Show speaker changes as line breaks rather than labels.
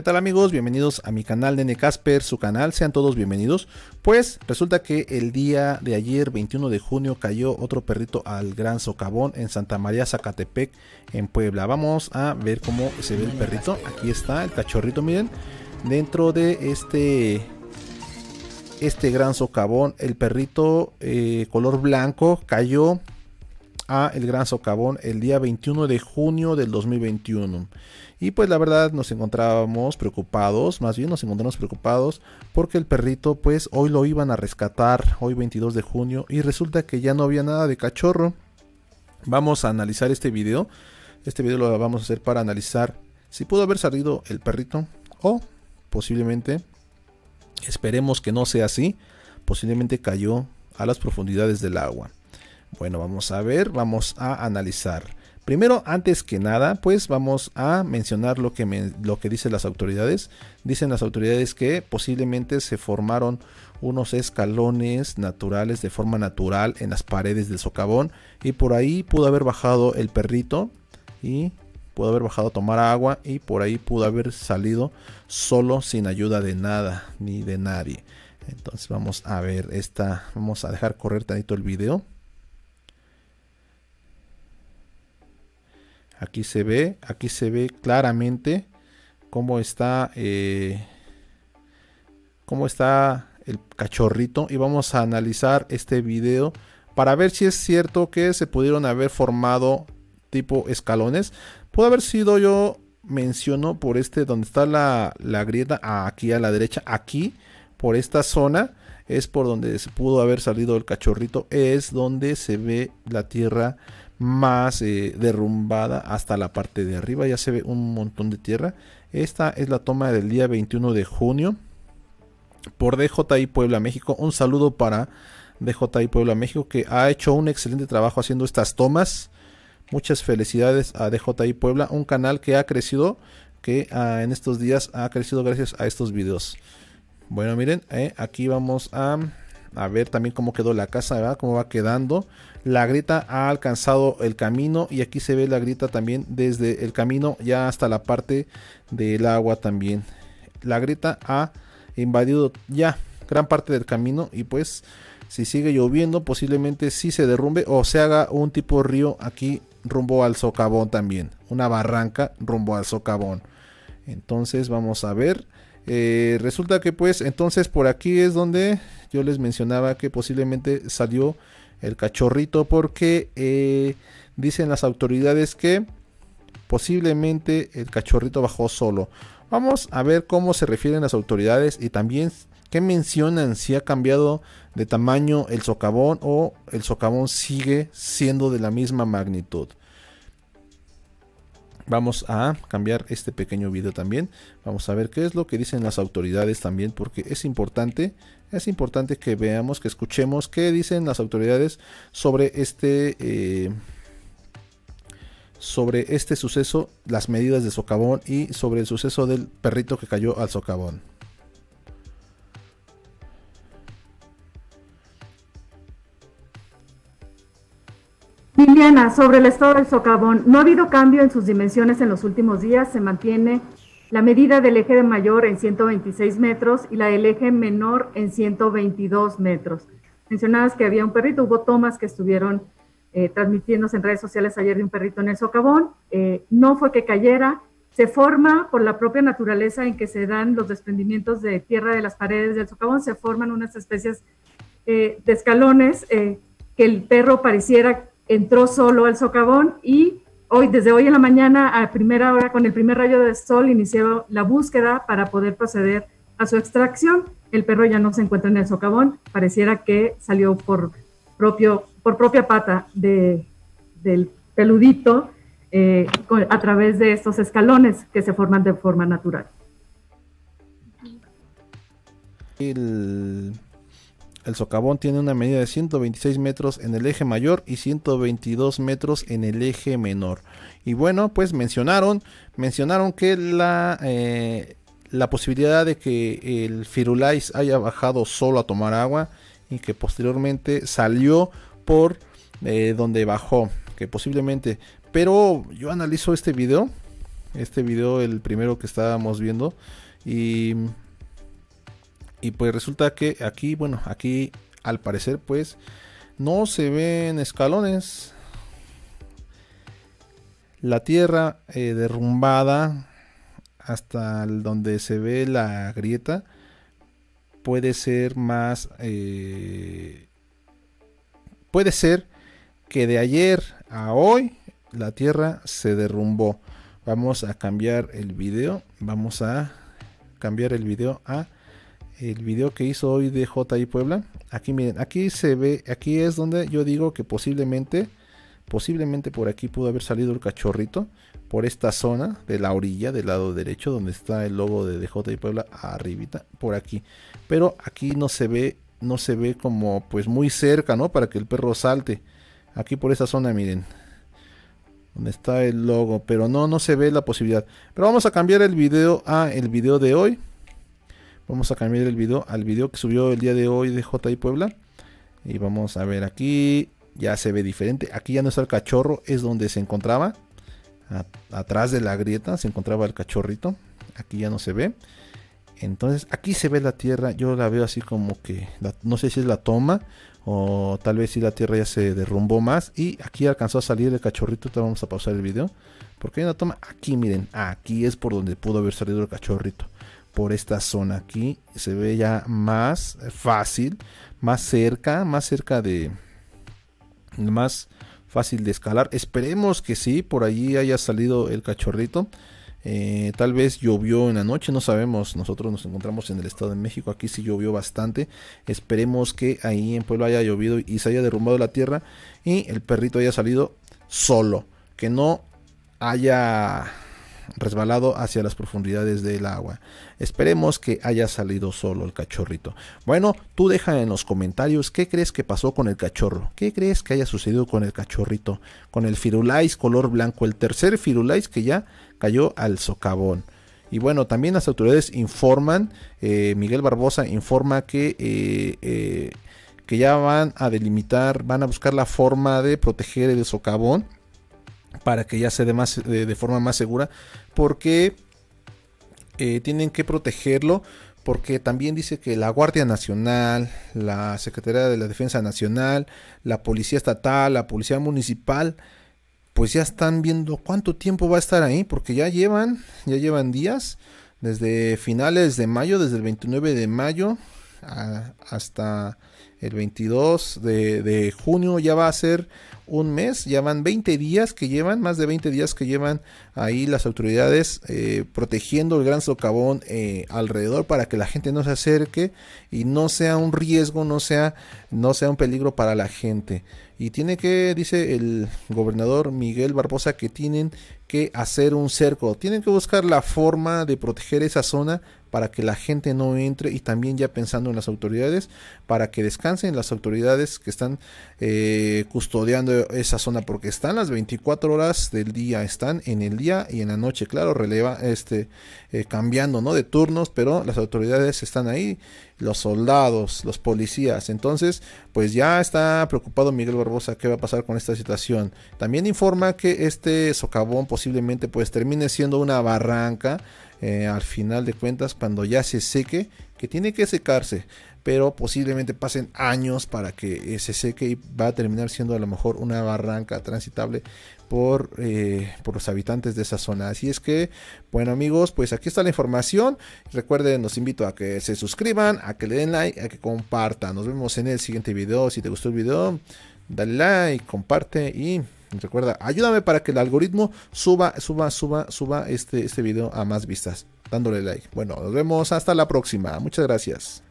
¿Qué tal amigos? Bienvenidos a mi canal Nene Casper, su canal, sean todos bienvenidos. Pues resulta que el día de ayer, 21 de junio, cayó otro perrito al Gran Socavón en Santa María Zacatepec, en Puebla. Vamos a ver cómo se ve el perrito. Aquí está el cachorrito, miren. Dentro de este este gran socavón. El perrito eh, color blanco cayó a El Gran Socavón el día 21 de junio del 2021. Y pues la verdad nos encontrábamos preocupados, más bien nos encontramos preocupados porque el perrito pues hoy lo iban a rescatar, hoy 22 de junio, y resulta que ya no había nada de cachorro. Vamos a analizar este video. Este video lo vamos a hacer para analizar si pudo haber salido el perrito o posiblemente, esperemos que no sea así, posiblemente cayó a las profundidades del agua. Bueno, vamos a ver, vamos a analizar. Primero, antes que nada, pues vamos a mencionar lo que, lo que dicen las autoridades. Dicen las autoridades que posiblemente se formaron unos escalones naturales de forma natural en las paredes del socavón y por ahí pudo haber bajado el perrito y pudo haber bajado a tomar agua y por ahí pudo haber salido solo sin ayuda de nada ni de nadie. Entonces vamos a ver esta, vamos a dejar correr tanito el video. Aquí se ve, aquí se ve claramente cómo está, eh, cómo está el cachorrito. Y vamos a analizar este video para ver si es cierto que se pudieron haber formado tipo escalones. Puede haber sido yo menciono por este donde está la, la grieta aquí a la derecha, aquí por esta zona es por donde se pudo haber salido el cachorrito, es donde se ve la tierra más eh, derrumbada hasta la parte de arriba, ya se ve un montón de tierra. Esta es la toma del día 21 de junio por DJI Puebla México. Un saludo para DJI Puebla México que ha hecho un excelente trabajo haciendo estas tomas. Muchas felicidades a DJI Puebla, un canal que ha crecido, que ah, en estos días ha crecido gracias a estos videos. Bueno, miren, eh, aquí vamos a, ver también cómo quedó la casa, Cómo va quedando. La grieta ha alcanzado el camino y aquí se ve la grieta también desde el camino ya hasta la parte del agua también. La grieta ha invadido ya gran parte del camino y pues si sigue lloviendo posiblemente sí se derrumbe o se haga un tipo río aquí rumbo al socavón también. Una barranca rumbo al socavón. Entonces vamos a ver. Eh, resulta que pues entonces por aquí es donde yo les mencionaba que posiblemente salió el cachorrito porque eh, dicen las autoridades que posiblemente el cachorrito bajó solo. Vamos a ver cómo se refieren las autoridades y también qué mencionan si ha cambiado de tamaño el socavón o el socavón sigue siendo de la misma magnitud. Vamos a cambiar este pequeño video también. Vamos a ver qué es lo que dicen las autoridades también, porque es importante, es importante que veamos, que escuchemos qué dicen las autoridades sobre este, eh, sobre este suceso, las medidas de socavón y sobre el suceso del perrito que cayó al socavón. Liliana, sobre el estado del socavón, no ha habido cambio en sus dimensiones en los últimos días, se mantiene la medida del eje mayor en 126 metros y la del eje menor en 122 metros. Mencionadas que había un perrito, hubo tomas que estuvieron eh, transmitiéndose en redes sociales ayer de un perrito en el socavón, eh, no fue que cayera, se forma por la propia naturaleza en que se dan los desprendimientos de tierra de las paredes del socavón, se forman unas especies eh, de escalones que el perro pareciera entró solo al socavón y hoy, desde hoy en la mañana a primera hora, con el primer rayo de sol, inició la búsqueda para poder proceder a su extracción. El perro ya no se encuentra en el socavón, pareciera que salió por, propio, por propia pata del peludito eh, a través de estos escalones que se forman de forma natural el socavón tiene una medida de 126 metros en el eje mayor y 122 metros en el eje menor. Y bueno, pues mencionaron, mencionaron que la, eh, la posibilidad de que el Firulais haya bajado solo a tomar agua y que posteriormente salió por eh, donde bajó, que posiblemente. Pero yo analizo este video, este video, el primero que estábamos viendo, y y pues resulta que aquí, bueno, aquí al parecer pues no se ven escalones. La tierra eh, derrumbada hasta donde se ve la grieta puede ser más... Eh, puede ser que de ayer a hoy la tierra se derrumbó. Vamos a cambiar el video. Vamos a cambiar el video a el video que hizo hoy de y Puebla. Aquí miren, aquí se ve, aquí es donde yo digo que posiblemente, posiblemente por aquí pudo haber salido el cachorrito, por esta zona de la orilla del lado derecho donde está el logo de DJI Puebla arribita, por aquí. Pero aquí no se ve, no se ve como pues muy cerca, ¿no? Para que el perro salte. Aquí por esta zona, miren. Donde está el logo, pero no, no se ve la posibilidad. Pero vamos a cambiar el video a el video de hoy Vamos a cambiar el video al video que subió el día de hoy de JI Puebla. Y vamos a ver aquí. Ya se ve diferente. Aquí ya no está el cachorro. Es donde se encontraba. atrás de la grieta se encontraba el cachorrito. Aquí ya no se ve. Entonces aquí se ve la tierra. Yo la veo así como que. no sé si es la toma. O tal vez si la tierra ya se derrumbó más. Y aquí alcanzó a salir el cachorrito. Entonces vamos a pausar el video. Porque hay una toma. Aquí miren. Aquí es por donde pudo haber salido el cachorrito por esta zona. Aquí se ve ya más fácil, más cerca, más cerca de... más fácil de escalar. Esperemos que sí, por allí haya salido el cachorrito. Eh, tal vez llovió en la noche, no sabemos. Nosotros nos encontramos en el Estado de México. Aquí sí llovió bastante. Esperemos que ahí en pueblo haya llovido y se haya derrumbado la tierra. Y el perrito haya salido solo. Que no haya resbalado hacia las profundidades del agua. Esperemos que haya salido solo el cachorrito. Bueno, tú deja en los comentarios qué crees que pasó con el cachorro, qué crees que haya sucedido con el cachorrito, con el firulais color blanco, el tercer firulais que ya cayó al socavón. Y bueno, también las autoridades informan, eh, Miguel Barbosa informa que... Eh, eh, que ya van a delimitar, van a buscar la forma de proteger el socavón para que ya se dé más, de, forma más segura, porque eh, tienen que protegerlo, porque también dice que la Guardia Nacional, la Secretaría de la Defensa Nacional, la Policía Estatal, la Policía Municipal, pues ya están viendo cuánto tiempo va a estar ahí, porque ya llevan, ya llevan días, desde finales de mayo, desde el 29 de mayo, hasta el 22 de, junio ya va a ser un mes, ya van 20 días que llevan, más de 20 días que llevan ahí las autoridades eh, protegiendo el gran socavón eh, alrededor para que la gente no se acerque y no sea un riesgo, no sea, no sea un peligro para la gente. Y tiene que, dice el gobernador Miguel Barbosa, que tienen que hacer un cerco, tienen que buscar la forma de proteger esa zona para que la gente no entre y también ya pensando en las autoridades para que descansen las autoridades que están eh, custodiando esa zona porque están las 24 horas del día están en el día y en la noche claro releva este eh, cambiando no de turnos pero las autoridades están ahí los soldados los policías entonces pues ya está preocupado Miguel Barbosa qué va a pasar con esta situación también informa que este socavón posiblemente pues termine siendo una barranca eh, al final de cuentas cuando ya se seque, que tiene que secarse, pero posiblemente pasen años para que eh, se seque y va a terminar siendo a lo mejor una barranca transitable por, eh, por los habitantes de esa zona. Así es que, bueno amigos, pues aquí está la información. Recuerden, los invito a que se suscriban, a que le den like, a que compartan. Nos vemos en el siguiente video. Si te gustó el video, dale like, comparte y... Recuerda, ayúdame para que el algoritmo suba, suba, suba, suba este, este video a más vistas. Dándole like. Bueno, nos vemos hasta la próxima. Muchas gracias.